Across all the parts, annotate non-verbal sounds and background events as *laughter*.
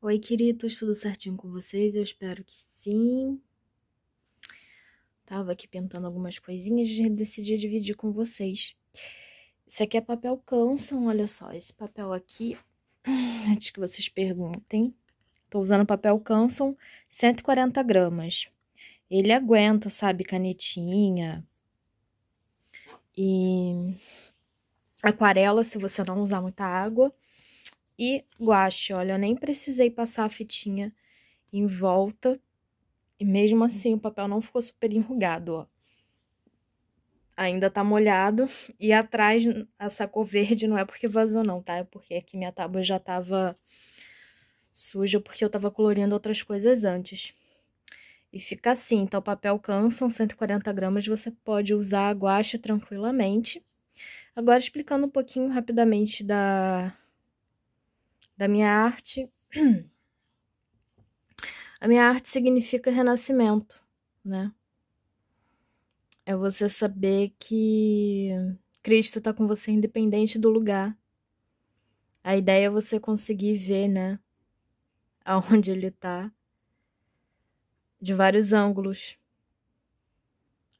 Oi, queridos, tudo certinho com vocês? Eu espero que sim. Tava aqui pintando algumas coisinhas e decidi dividir com vocês. Esse aqui é papel Canson, olha só, esse papel aqui, *clears throat* antes que vocês perguntem, tô usando papel Canson, 140 gramas. Ele aguenta, sabe, canetinha e aquarela, se você não usar muita água e guache. Olha, eu nem precisei passar a fitinha em volta e mesmo assim o papel não ficou super *laughs* enrugado, ó. Ainda tá molhado e atrás essa cor verde não é porque vazou não, tá? É porque aqui minha tábua já tava suja porque eu tava colorindo outras coisas antes. E fica assim, então o papel cansa, 140 gramas, você pode usar a guache tranquilamente. Agora explicando um pouquinho rapidamente da da minha arte. *clears throat* A minha arte significa renascimento, né? É você saber que Cristo está com você independente do lugar. A ideia é você conseguir ver, né? Aonde ele está de vários ângulos.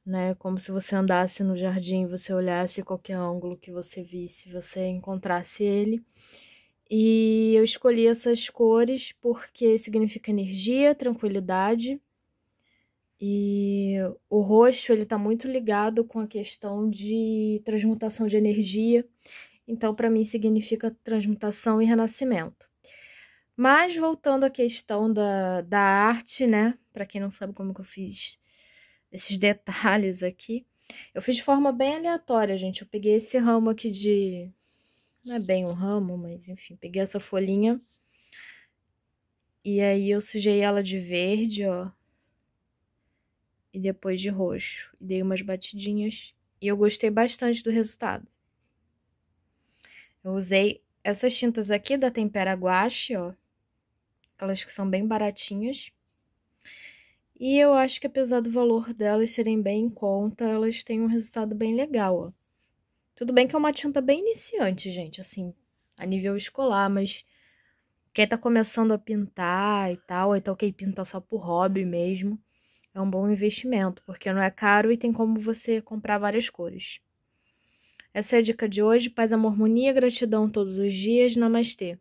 Né? Como se você andasse no jardim, você olhasse qualquer ângulo que você visse, você encontrasse ele e eu escolhi essas cores porque significa energia, tranquilidade. E o roxo, ele tá muito ligado com a questão de transmutação de energia. Então, para mim, significa transmutação e renascimento. Mas, voltando à questão da, da arte, né? Para quem não sabe como que eu fiz esses detalhes aqui. Eu fiz de forma bem aleatória, gente. Eu peguei esse ramo aqui de não é bem um ramo, mas enfim, peguei essa folhinha. E aí eu sujei ela de verde, ó. E depois de roxo. E dei umas batidinhas. E eu gostei bastante do resultado. Eu usei essas tintas aqui da Tempera Guache, ó. Aquelas que são bem baratinhas. E eu acho que apesar do valor delas serem bem em conta, elas têm um resultado bem legal, ó. Tudo bem que é uma tinta bem iniciante, gente, assim, a nível escolar, mas quem tá começando a pintar e tal, ou então quem pinta só por hobby mesmo, é um bom investimento, porque não é caro e tem como você comprar várias cores. Essa é a dica de hoje. Paz, amor, harmonia, gratidão todos os dias. Namastê.